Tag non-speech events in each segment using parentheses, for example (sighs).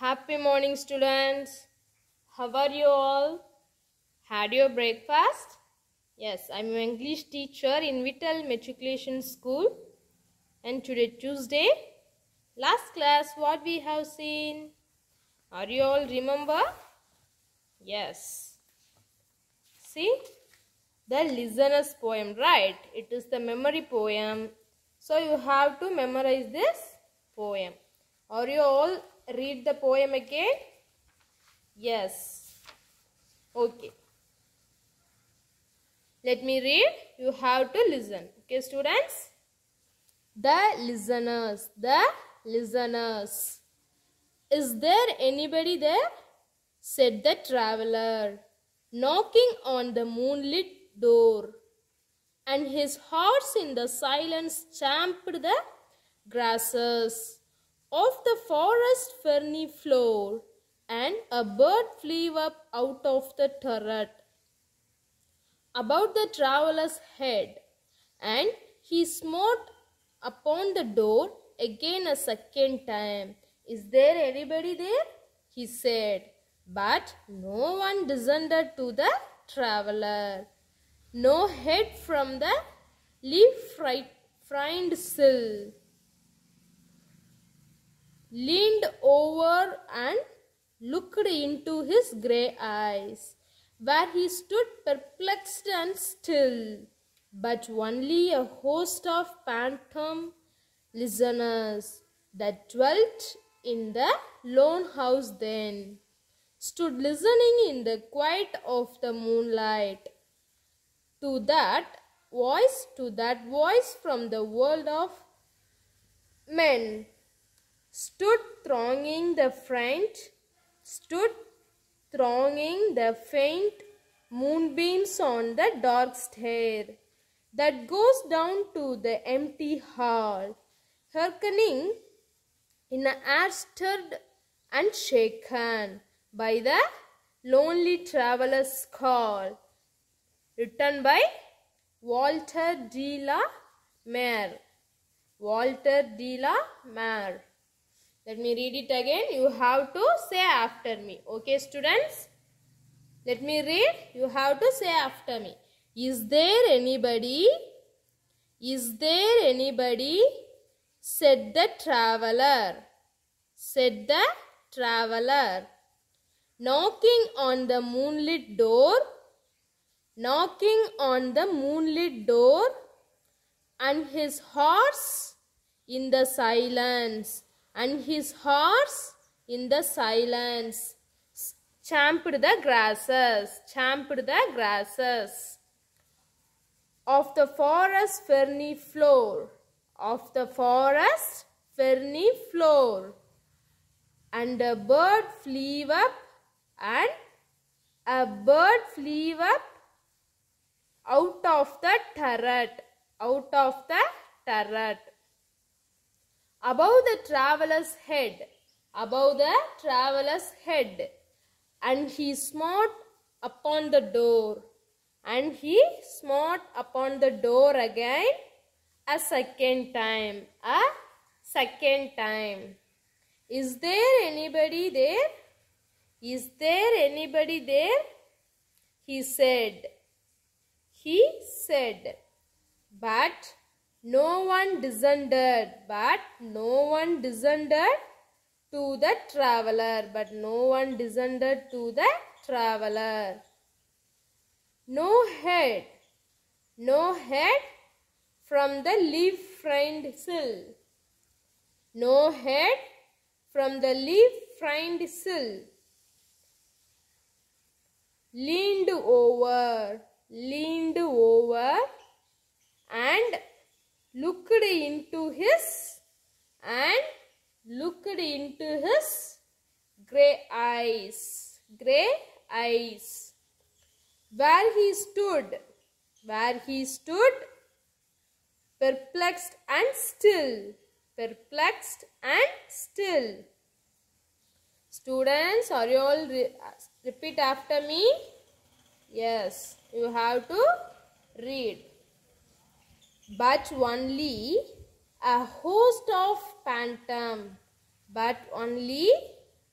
Happy morning students. How are you all? Had your breakfast? Yes, I'm your English teacher in Vital Matriculation School. And today Tuesday, last class what we have seen? Are you all remember? Yes. See? The listener's poem, right? It is the memory poem. So you have to memorize this poem. Are you all read the poem again? Yes. Okay. Let me read. You have to listen. Okay, students? The listeners. The listeners. Is there anybody there? said the traveler, knocking on the moonlit door. And his horse in the silence champed the grasses of the forest ferny floor, and a bird flew up out of the turret about the traveller's head, and he smote upon the door again a second time. Is there anybody there? he said. But no one descended to the traveler. No head from the leaf frightened sill leaned over and looked into his grey eyes, where he stood perplexed and still, but only a host of phantom listeners that dwelt in the lone house then, stood listening in the quiet of the moonlight to that voice, to that voice from the world of men stood thronging the front, stood thronging the faint moonbeams on the dark stair that goes down to the empty hall, hearkening in a air stirred and shaken by the lonely traveler's call. Written by Walter de la Mare. Walter de la Mare. Let me read it again. You have to say after me. Okay, students? Let me read. You have to say after me. Is there anybody? Is there anybody? Said the traveler. Said the traveler. Knocking on the moonlit door. Knocking on the moonlit door. And his horse in the silence and his horse in the silence champed the grasses, champed the grasses of the forest ferny floor, of the forest ferny floor. And a bird flew up, and a bird flew up out of the turret, out of the turret above the traveller's head, above the traveller's head. And he smote upon the door. And he smote upon the door again a second time. A second time. Is there anybody there? Is there anybody there? He said. He said. But no one descended, but no one descended to the traveler, but no one descended to the traveler. No head, no head from the leaf framed sill. No head from the leaf framed sill. Leaned over, leaned over and looked into his and looked into his grey eyes. Grey eyes. Where he stood. Where he stood. Perplexed and still. Perplexed and still. Students, are you all re repeat after me? Yes, you have to read but only a host of phantom but only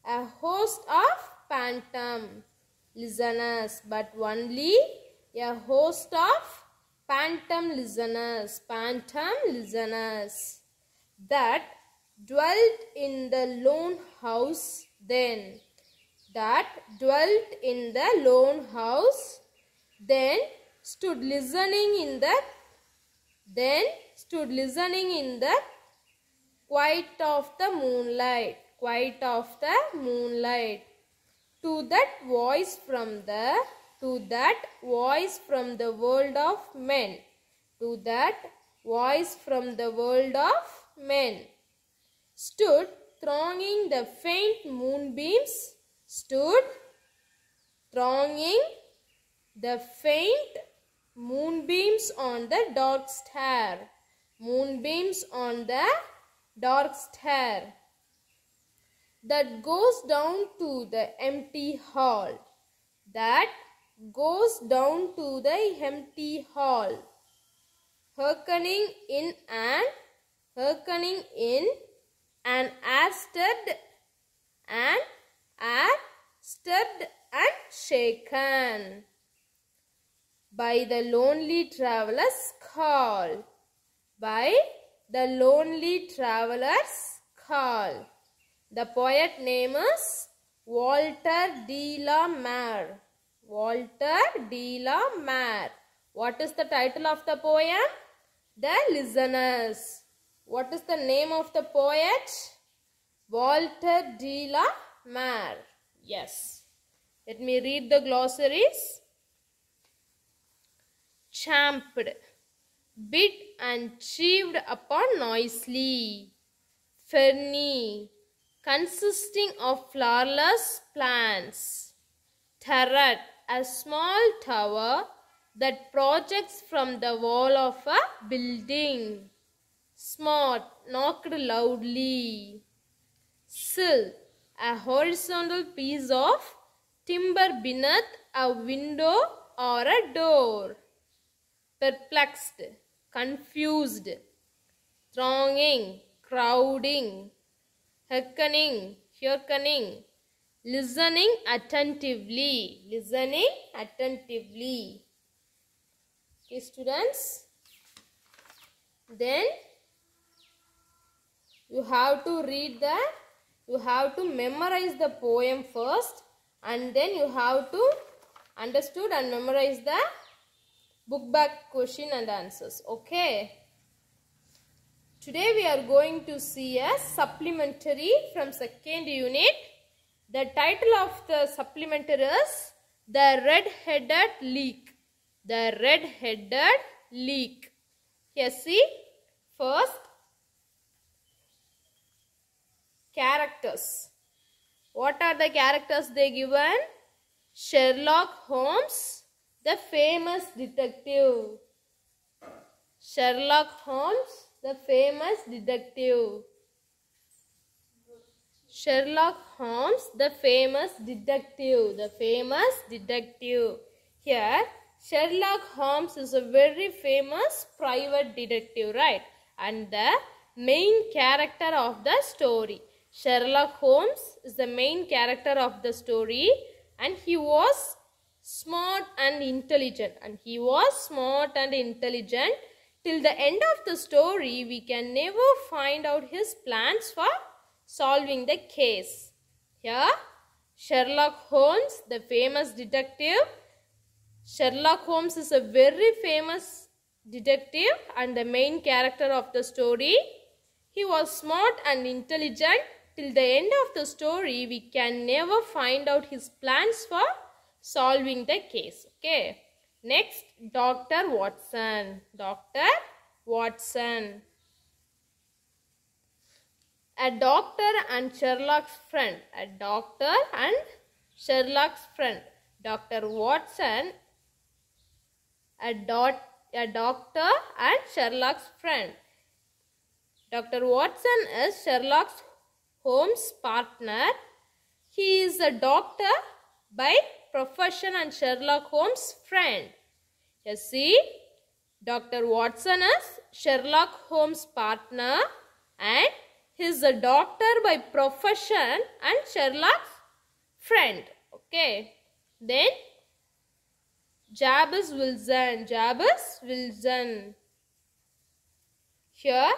a host of phantom listeners but only a host of phantom listeners phantom listeners that dwelt in the lone house then that dwelt in the lone house then stood listening in the then stood listening in the quiet of the moonlight, quiet of the moonlight. To that voice from the, to that voice from the world of men, to that voice from the world of men. Stood thronging the faint moonbeams, stood thronging the faint moonbeams on the dark star moonbeams on the dark star that goes down to the empty hall that goes down to the empty hall hearkening in and hearkening in and astir and are stirred and shaken by the lonely traveler's call. By the lonely traveler's call. The poet name is Walter de la Mare. Walter de la Mare. What is the title of the poem? The Listeners. What is the name of the poet? Walter de la Mare. Yes. Let me read the glossaries champed, bit and chewed upon noisily. Ferny, consisting of flowerless plants. Turret, a small tower that projects from the wall of a building. Smart, knocked loudly. Sill, a horizontal piece of timber beneath a window or a door perplexed, confused, thronging, crowding, hearkening, hearkening, listening attentively, listening attentively. Okay, students. Then you have to read the, you have to memorize the poem first and then you have to understood and memorize the book back question and answers. Okay. Today we are going to see a supplementary from second unit. The title of the supplementary is The Red-Headed Leak. The Red-Headed Leak. Here see first characters. What are the characters they given? Sherlock Holmes, the famous detective. Sherlock Holmes, the famous detective. Sherlock Holmes, the famous detective. The famous detective. Here, Sherlock Holmes is a very famous private detective, right? And the main character of the story. Sherlock Holmes is the main character of the story and he was smart and intelligent and he was smart and intelligent till the end of the story we can never find out his plans for solving the case here sherlock holmes the famous detective sherlock holmes is a very famous detective and the main character of the story he was smart and intelligent till the end of the story we can never find out his plans for solving the case. Okay. Next, Dr. Watson. Dr. Watson. A doctor and Sherlock's friend. A doctor and Sherlock's friend. Dr. Watson. A, doc. a doctor and Sherlock's friend. Dr. Watson is Sherlock's Holmes' partner. He is a doctor by profession and Sherlock Holmes' friend. You see, Dr. Watson is Sherlock Holmes' partner and he is a doctor by profession and Sherlock's friend. Okay. Then, Jabez Wilson. Jabez Wilson. Here,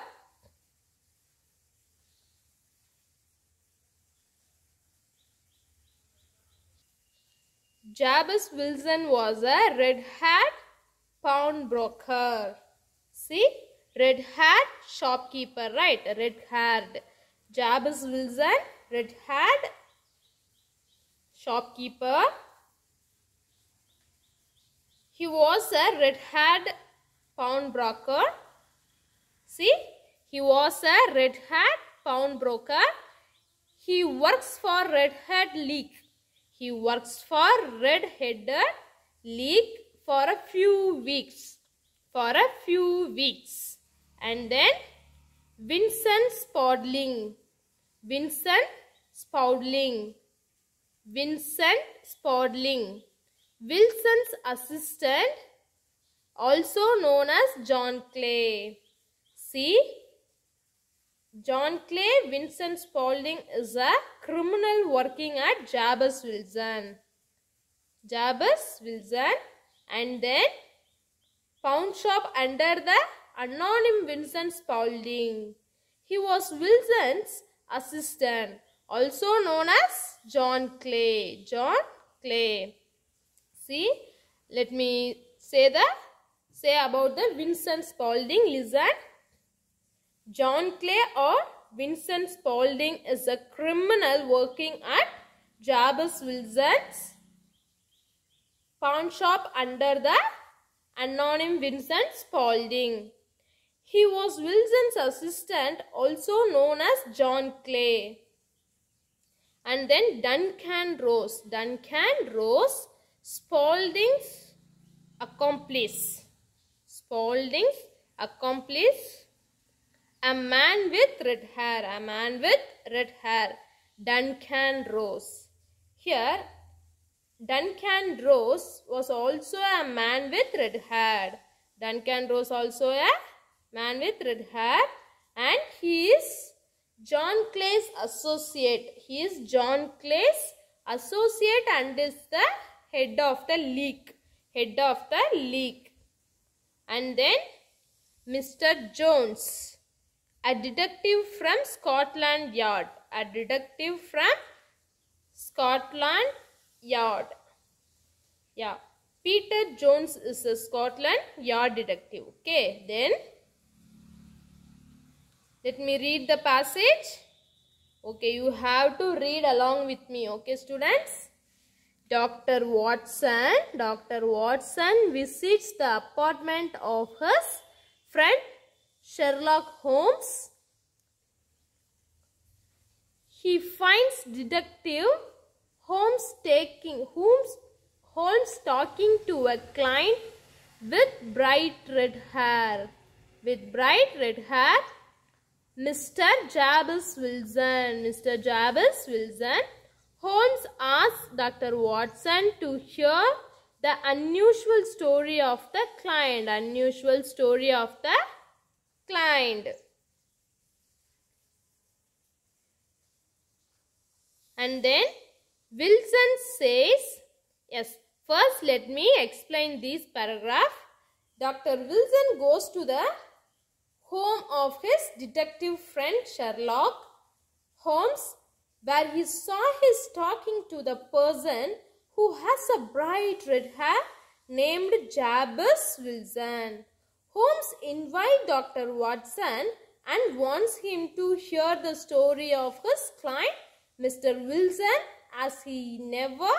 Jabez Wilson was a red hat pawnbroker. See, red hat shopkeeper, right? Red haired. Jabez Wilson, red hat shopkeeper. He was a red hat pawnbroker. See, he was a red hat pawnbroker. He works for Red Hat League. He works for red-headed league for a few weeks. For a few weeks. And then Vincent Spalding. Vincent Spalding. Vincent Spalding. Wilson's assistant, also known as John Clay. See John Clay Vincent Spaulding is a criminal working at Jabez Wilson. Jabez Wilson and then pawn shop under the anonymous Vincent Spaulding. He was Wilson's assistant, also known as John Clay. John Clay. See, let me say the say about the Vincent Spaulding. Listen John Clay or Vincent Spaulding is a criminal working at Jabez Wilson's pawn shop under the anonym Vincent Spaulding. He was Wilson's assistant, also known as John Clay. And then Duncan Rose. Duncan Rose, Spaulding's accomplice. Spaulding's accomplice a man with red hair. A man with red hair. Duncan Rose. Here, Duncan Rose was also a man with red hair. Duncan Rose also a man with red hair. And he is John Clay's associate. He is John Clay's associate and is the head of the league. Head of the league. And then Mr. Jones. A detective from Scotland Yard. A detective from Scotland Yard. Yeah. Peter Jones is a Scotland Yard detective. Okay. Then, let me read the passage. Okay. You have to read along with me. Okay, students. Dr. Watson, Dr. Watson visits the apartment of his friend Sherlock Holmes. He finds Detective Holmes taking Holmes, Holmes talking to a client with bright red hair. With bright red hair, Mr. Jabez Wilson. Mr. Jabez Wilson. Holmes asks Dr. Watson to hear the unusual story of the client. Unusual story of the and then Wilson says yes first let me explain this paragraph Dr. Wilson goes to the home of his detective friend Sherlock Holmes where he saw his talking to the person who has a bright red hair named Jabez Wilson. Holmes invites Dr. Watson and wants him to hear the story of his client, Mr. Wilson, as he never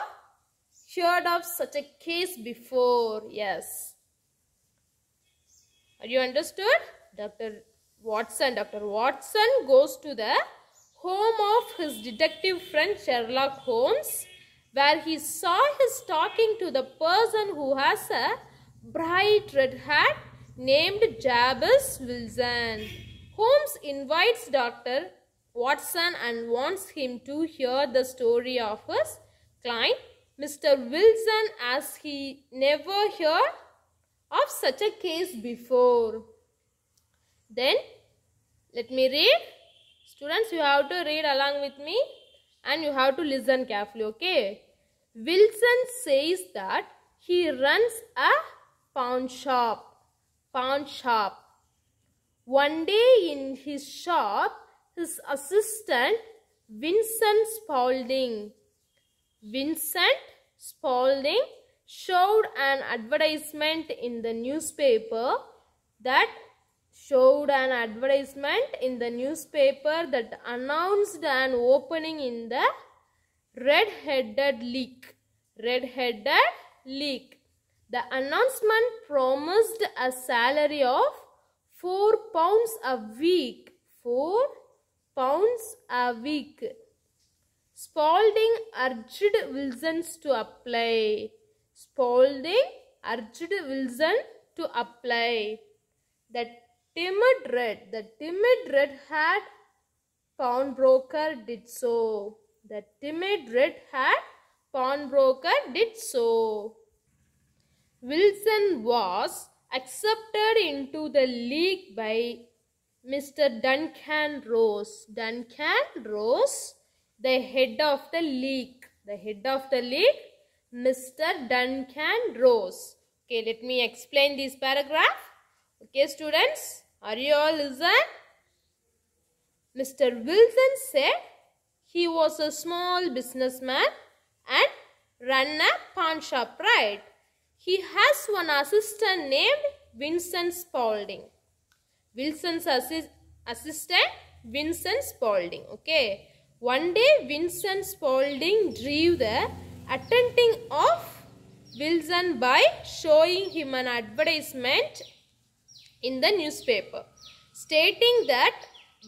heard of such a case before. Yes. Are you understood? Dr. Watson, Dr. Watson goes to the home of his detective friend Sherlock Holmes where he saw his talking to the person who has a bright red hat named Jabez Wilson. Holmes invites Dr. Watson and wants him to hear the story of his client, Mr. Wilson, as he never heard of such a case before. Then, let me read. Students, you have to read along with me and you have to listen carefully, okay? Wilson says that he runs a pawn shop pawn shop. One day in his shop, his assistant Vincent Spaulding. Vincent Spaulding showed an advertisement in the newspaper that showed an advertisement in the newspaper that announced an opening in the red-headed leak. Red-headed leak. The announcement promised a salary of 4 pounds a week. 4 pounds a week. Spalding urged Wilson to apply. Spalding urged Wilson to apply. The timid red, the timid red hat pawnbroker did so. The timid red hat pawnbroker did so. Wilson was accepted into the league by Mr. Duncan Rose. Duncan Rose, the head of the league. The head of the league, Mr. Duncan Rose. Okay, let me explain this paragraph. Okay, students, are you all listen? Mr. Wilson said he was a small businessman and ran a pawn shop, right? He has one assistant named Vincent Spaulding. Wilson's assist assistant Vincent Spaulding. Okay. One day Vincent Spaulding drew the attending of Wilson by showing him an advertisement in the newspaper stating that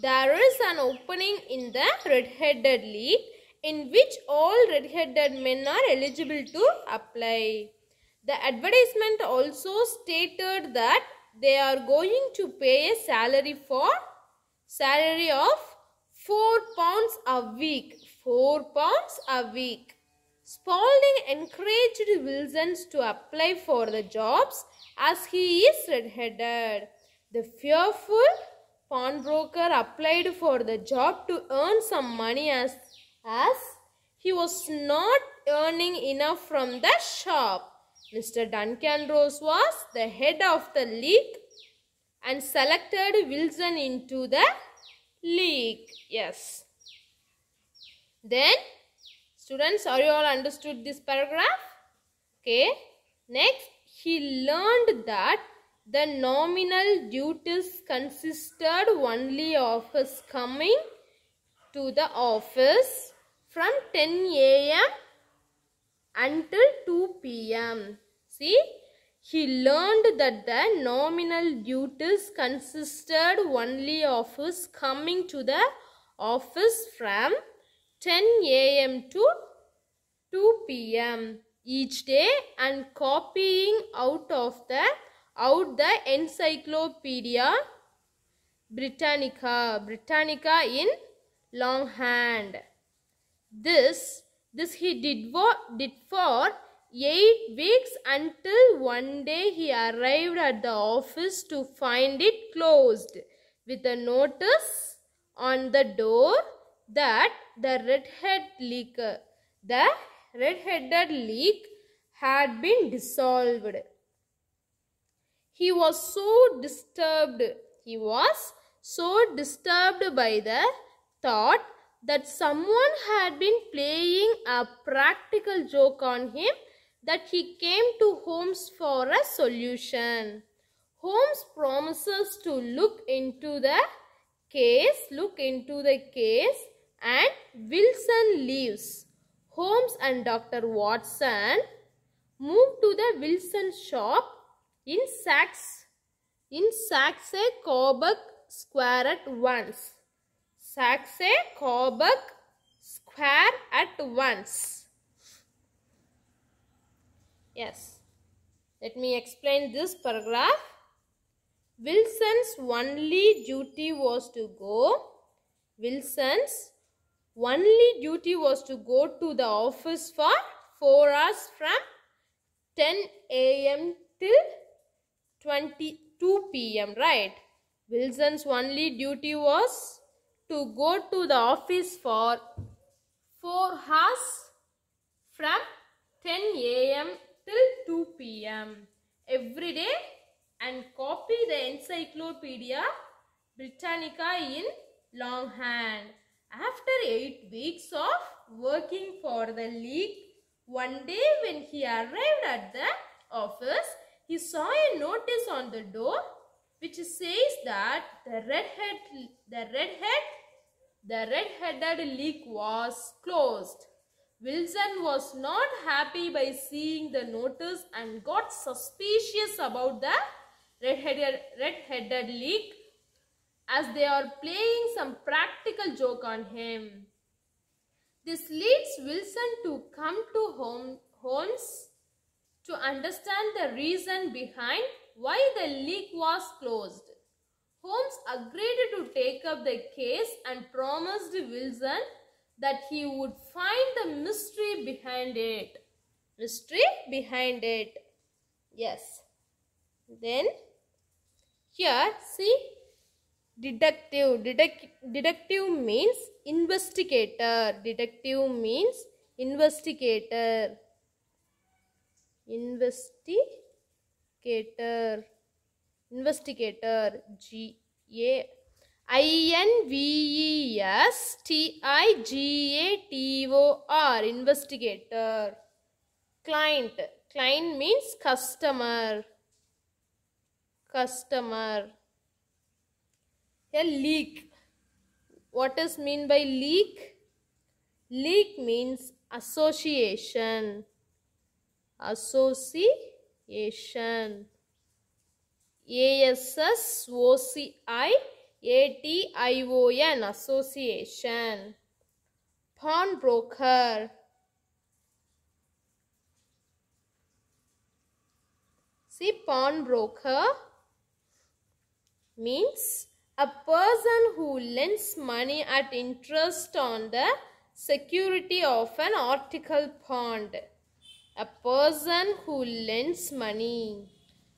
there is an opening in the red-headed league in which all red-headed men are eligible to apply. The advertisement also stated that they are going to pay a salary for salary of 4 pounds a week. 4 pounds a week. Spaulding encouraged Wilsons to apply for the jobs as he is red-headed. The fearful pawnbroker applied for the job to earn some money as, as he was not earning enough from the shop. Mr. Duncan Rose was the head of the league and selected Wilson into the league. Yes. Then, students, are you all understood this paragraph? Okay. Next, he learned that the nominal duties consisted only of his coming to the office from 10 a.m. until 2 p.m. See, he learned that the nominal duties consisted only of his coming to the office from 10 a.m. to 2 p.m. each day and copying out of the out the encyclopedia Britannica Britannica in longhand this this he did for, did for eight weeks until one day he arrived at the office to find it closed with a notice on the door that the red-headed the red-headed leak had been dissolved he was so disturbed he was so disturbed by the thought that someone had been playing a practical joke on him that he came to Holmes for a solution. Holmes promises to look into the case, look into the case and Wilson leaves. Holmes and Dr. Watson move to the Wilson shop in Saks in Saxe Coburg Square at once. Saxe Coburg Square at once. Yes. Let me explain this paragraph. Wilson's only duty was to go. Wilson's only duty was to go to the office for 4 hours from 10 a.m. till 22 p.m. right wilson's only duty was to go to the office for 4 hours from 10 a.m till 2 p.m. every day and copy the Encyclopedia Britannica in longhand. After 8 weeks of working for the league, one day when he arrived at the office, he saw a notice on the door which says that the redhead the redhead the red-headed league was closed. Wilson was not happy by seeing the notice and got suspicious about the red-headed red league as they are playing some practical joke on him. This leads Wilson to come to Holmes to understand the reason behind why the league was closed. Holmes agreed to take up the case and promised Wilson that he would find the mystery behind it. Mystery behind it. Yes. Then here see deductive. Deduct, deductive means investigator. Deductive means investigator. Investigator. Investigator. G A I-N-V-E-S-T-I-G-A-T-O-R, investigator. Client, client means customer. Customer. A leak. What does mean by leak? Leak means association. Association. A-S-S-O-C-I ATION association pawnbroker see pawnbroker means a person who lends money at interest on the security of an article pawned a person who lends money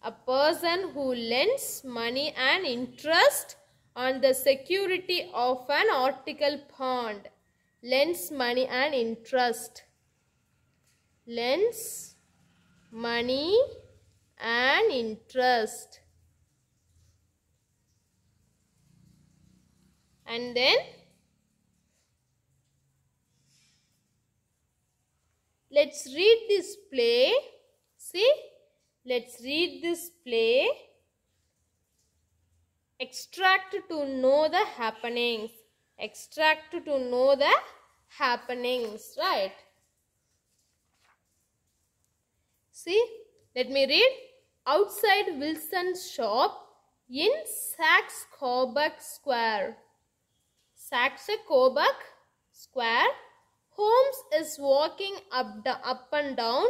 a person who lends money and interest on the security of an article pond lends money and interest lends money and interest and then let's read this play see let's read this play extract to know the happenings extract to know the happenings right see let me read outside wilson's shop in saxe coburg square saxe coburg square holmes is walking up the up and down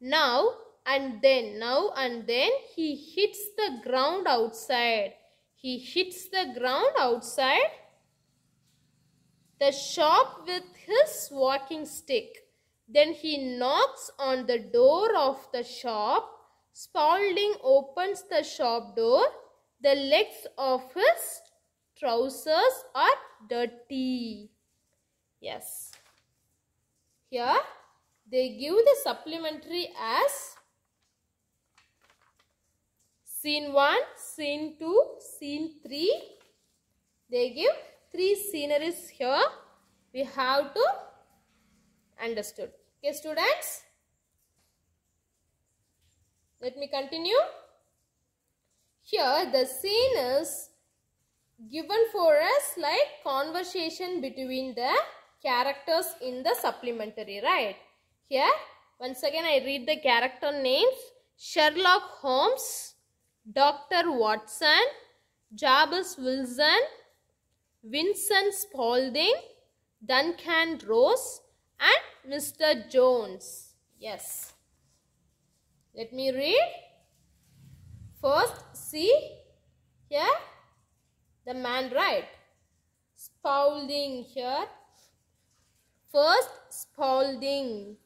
now and then now and then he hits the ground outside he hits the ground outside the shop with his walking stick. Then he knocks on the door of the shop. Spaulding opens the shop door. The legs of his trousers are dirty. Yes. Here they give the supplementary as scene 1, scene 2, scene 3. They give three sceneries here. We have to understood. Okay students. Let me continue. Here the scene is given for us like conversation between the characters in the supplementary, right? Here once again I read the character names. Sherlock Holmes, Dr. Watson, Jabez Wilson, Vincent Spaulding, Duncan Rose and Mr. Jones. Yes. Let me read. First, see here the man right. Spaulding here. First, Spaulding.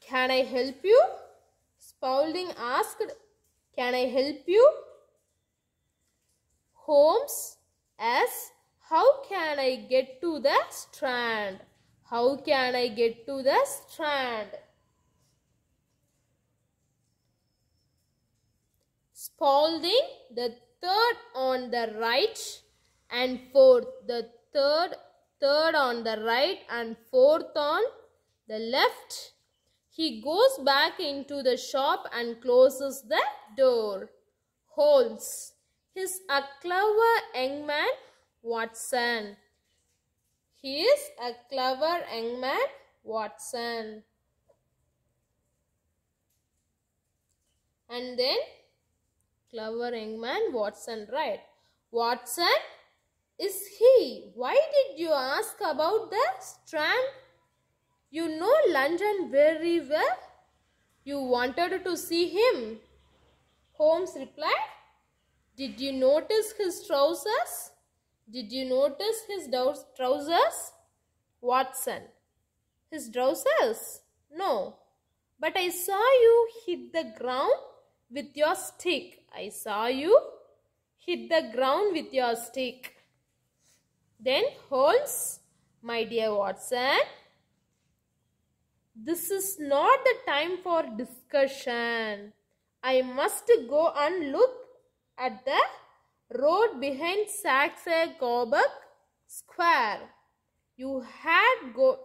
Can I help you? Spaulding asked can I help you? Holmes asks, how can I get to the strand? How can I get to the strand? Spalding, the third on the right and fourth, the third, third on the right and fourth on the left he goes back into the shop and closes the door. Holmes He's a clever young man, Watson. He is a clever young man, Watson. And then clever young man, Watson, right? Watson, is he? Why did you ask about the strand you know London very well. You wanted to see him. Holmes replied, Did you notice his trousers? Did you notice his trousers? Watson, his trousers? No. But I saw you hit the ground with your stick. I saw you hit the ground with your stick. Then Holmes, my dear Watson, this is not the time for discussion. I must go and look at the road behind Saxe Coburg Square. You had go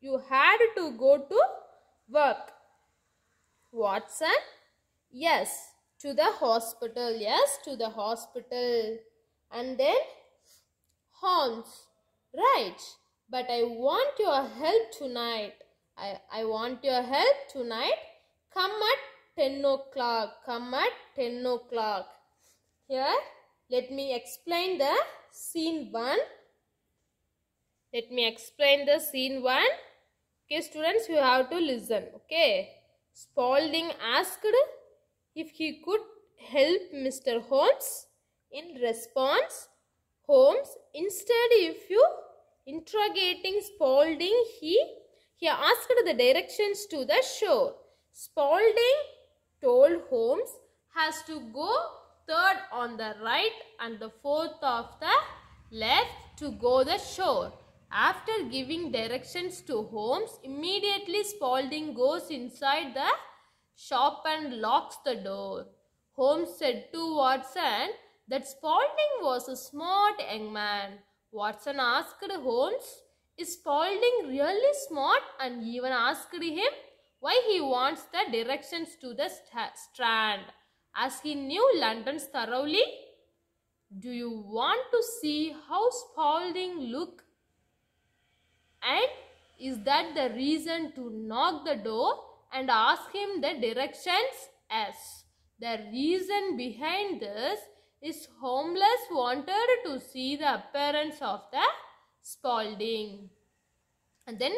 you had to go to work. Watson? Yes, to the hospital. Yes, to the hospital. And then Holmes. Right, but I want your help tonight. I, I want your help tonight. Come at 10 o'clock. Come at 10 o'clock. Here, let me explain the scene 1. Let me explain the scene 1. Okay, students, you have to listen. Okay. Spaulding asked if he could help Mr. Holmes. In response, Holmes, instead if you interrogating Spaulding, he he asked the directions to the shore. Spaulding told Holmes has to go third on the right and the fourth of the left to go the shore. After giving directions to Holmes, immediately Spaulding goes inside the shop and locks the door. Holmes said to Watson that Spaulding was a smart young man. Watson asked Holmes is Spalding really smart and even asked him why he wants the directions to the st Strand as he knew London thoroughly. Do you want to see how Spalding look? And is that the reason to knock the door and ask him the directions? Yes. The reason behind this is homeless wanted to see the appearance of the Spaulding. And then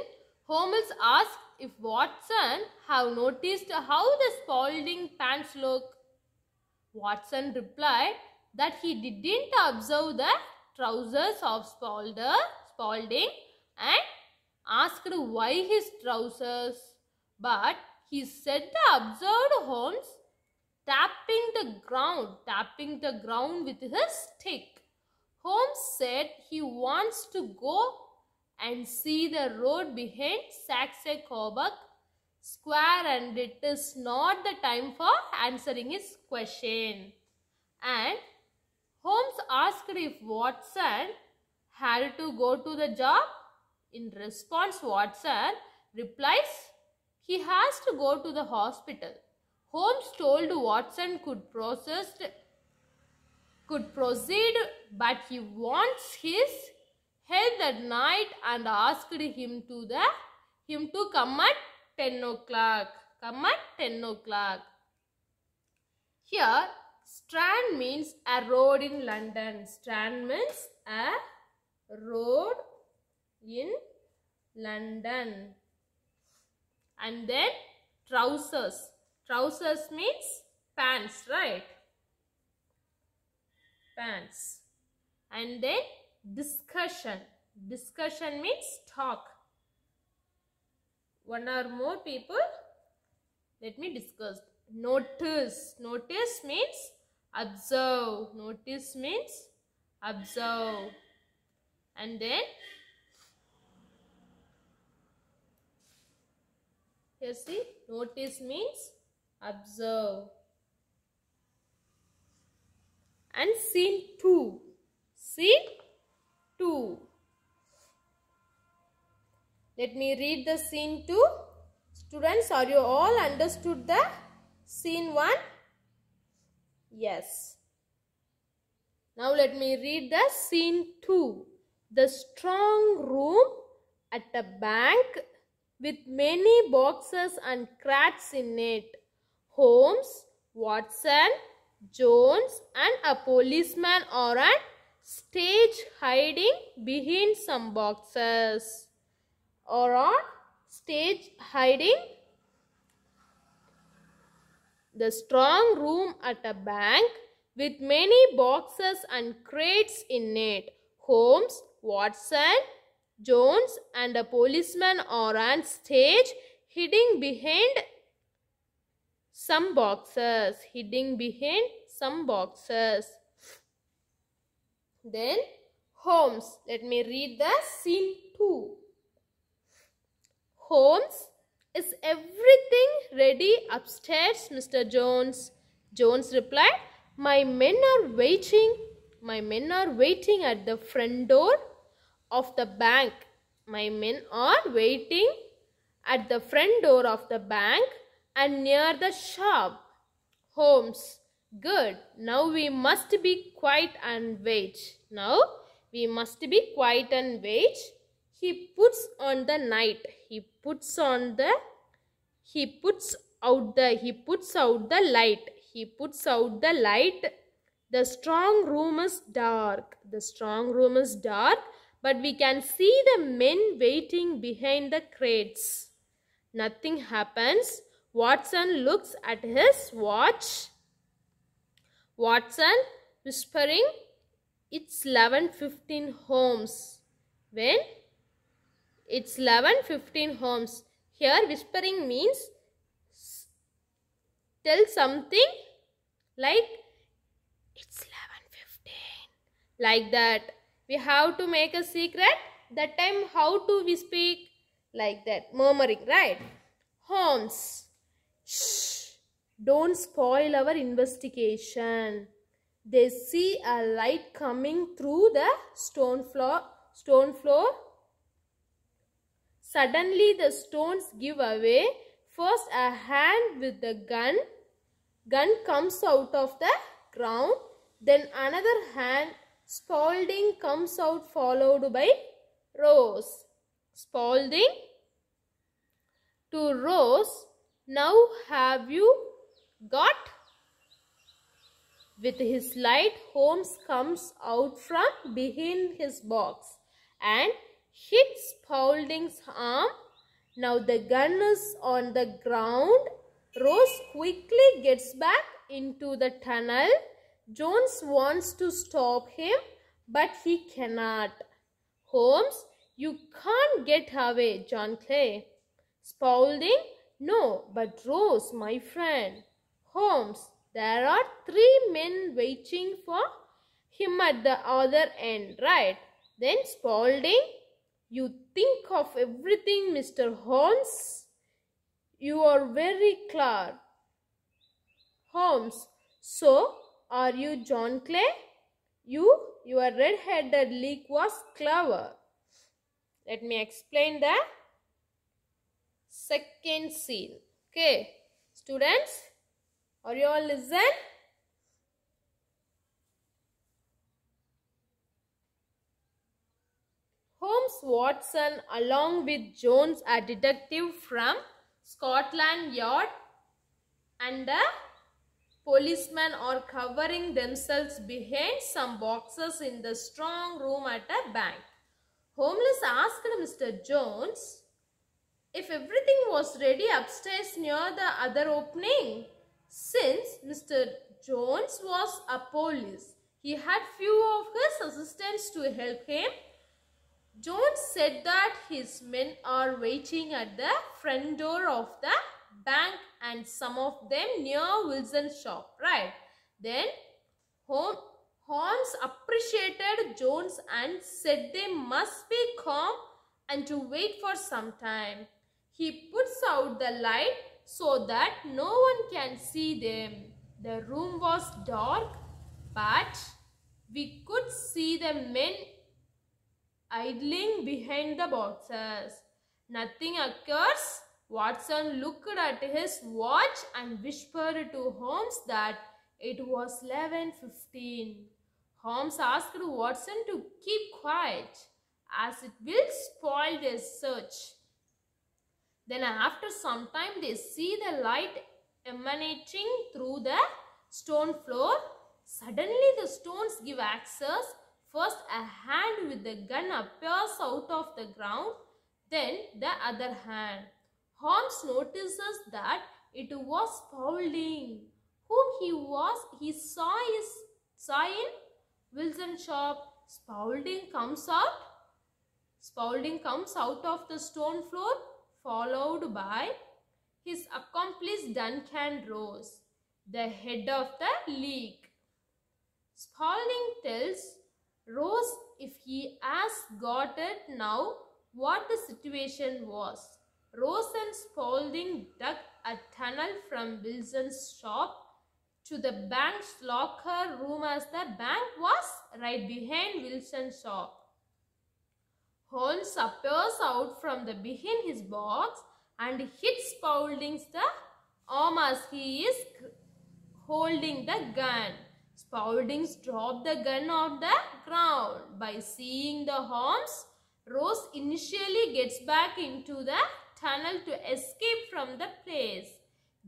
Holmes asked if Watson have noticed how the Spaulding pants look. Watson replied that he didn't observe the trousers of Spaulding, Spaulding and asked why his trousers. But he said the observed Holmes tapping the ground, tapping the ground with his stick. Holmes said he wants to go and see the road behind Saxe Coburg Square and it is not the time for answering his question. And Holmes asked if Watson had to go to the job. In response, Watson replies he has to go to the hospital. Holmes told Watson could process could proceed, but he wants his head that night and asked him to the him to come at 10 o'clock. Come at 10 o'clock. Here, strand means a road in London. Strand means a road in London. And then trousers. Trousers means pants, right? pants. And then discussion. Discussion means talk. One or more people, let me discuss. Notice. Notice means observe. Notice means observe. And then you see notice means observe and scene 2. Scene 2. Let me read the scene 2. Students, are you all understood the scene 1? Yes. Now let me read the scene 2. The strong room at a bank with many boxes and crates in it. Holmes, Watson, Jones and a policeman are on stage hiding behind some boxes or on stage hiding the strong room at a bank with many boxes and crates in it. Holmes, Watson, Jones and a policeman are on stage hiding behind some boxes hiding behind some boxes then homes let me read the scene 2 homes is everything ready upstairs mr jones jones replied my men are waiting my men are waiting at the front door of the bank my men are waiting at the front door of the bank and near the shop. Holmes, good. Now we must be quiet and wait. Now we must be quiet and wait. He puts on the night. He puts on the. He puts out the. He puts out the light. He puts out the light. The strong room is dark. The strong room is dark, but we can see the men waiting behind the crates. Nothing happens. Watson looks at his watch. Watson whispering, it's 11.15 homes. When? It's 11.15 homes. Here whispering means tell something like it's 11.15. Like that. We have to make a secret. That time how do we speak? Like that. Murmuring, right? Homes. Shh, (sighs) don't spoil our investigation. They see a light coming through the stone floor. Stone floor. Suddenly the stones give away. First a hand with the gun. Gun comes out of the ground. Then another hand. Spalding comes out followed by Rose. Spalding to Rose now have you got? With his light, Holmes comes out from behind his box and hits Paulding's arm. Now the gun is on the ground. Rose quickly gets back into the tunnel. Jones wants to stop him, but he cannot. Holmes, you can't get away, John Clay. Spaulding no, but Rose, my friend. Holmes, there are three men waiting for him at the other end, right? Then Spaulding, you think of everything, Mr. Holmes. You are very clear. Holmes, so are you John Clay? You, your red-headed leak was clever. Let me explain that second seal. Okay. Students, are you all listen? Holmes Watson along with Jones a detective from Scotland Yard and a policeman are covering themselves behind some boxes in the strong room at a bank. Holmes asked Mr. Jones if everything was ready upstairs near the other opening. Since Mr. Jones was a police, he had few of his assistants to help him. Jones said that his men are waiting at the front door of the bank and some of them near Wilson's shop, right? Then Holmes appreciated Jones and said they must be calm and to wait for some time. He puts out the light so that no one can see them. The room was dark, but we could see the men idling behind the boxes. Nothing occurs. Watson looked at his watch and whispered to Holmes that it was 11.15. Holmes asked Watson to keep quiet as it will spoil his search. Then after some time they see the light emanating through the stone floor. Suddenly the stones give access. First a hand with the gun appears out of the ground, then the other hand. Holmes notices that it was Paulding, whom he was he saw his saw Wilson shop. Spaulding comes out. Spaulding comes out of the stone floor followed by his accomplice Duncan Rose, the head of the league. Spalding tells Rose if he has got it now what the situation was. Rose and Spalding dug a tunnel from Wilson's shop to the bank's locker room as the bank was right behind Wilson's shop. Holmes appears out from the behind his box and hits Spaulding's the arm as he is holding the gun. Spaulding drops the gun on the ground. By seeing the Holmes, Rose initially gets back into the tunnel to escape from the place.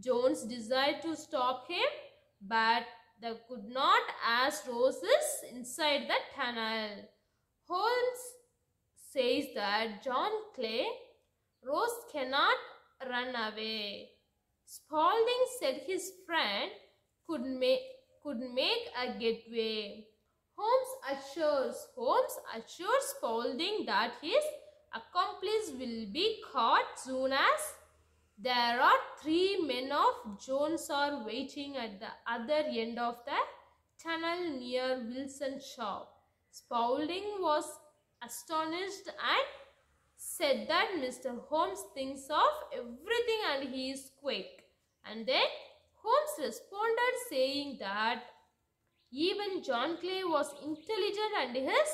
Jones desired to stop him, but they could not as Rose is inside the tunnel. Holmes says that John Clay, Rose cannot run away. Spaulding said his friend could make, could make a getaway. Holmes assures, Holmes assures Spaulding that his accomplice will be caught soon as there are three men of Jones are waiting at the other end of the tunnel near Wilson's shop. Spaulding was astonished and said that Mr. Holmes thinks of everything and he is quick. And then Holmes responded saying that even John Clay was intelligent and his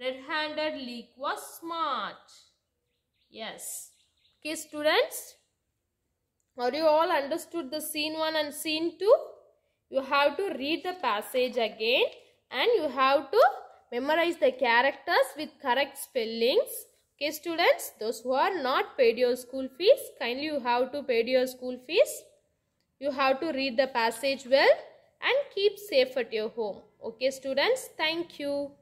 red-handed leak was smart. Yes. Okay students, are you all understood the scene 1 and scene 2? You have to read the passage again and you have to memorize the characters with correct spellings. Okay students, those who are not paid your school fees, kindly you have to pay your school fees. You have to read the passage well and keep safe at your home. Okay students, thank you.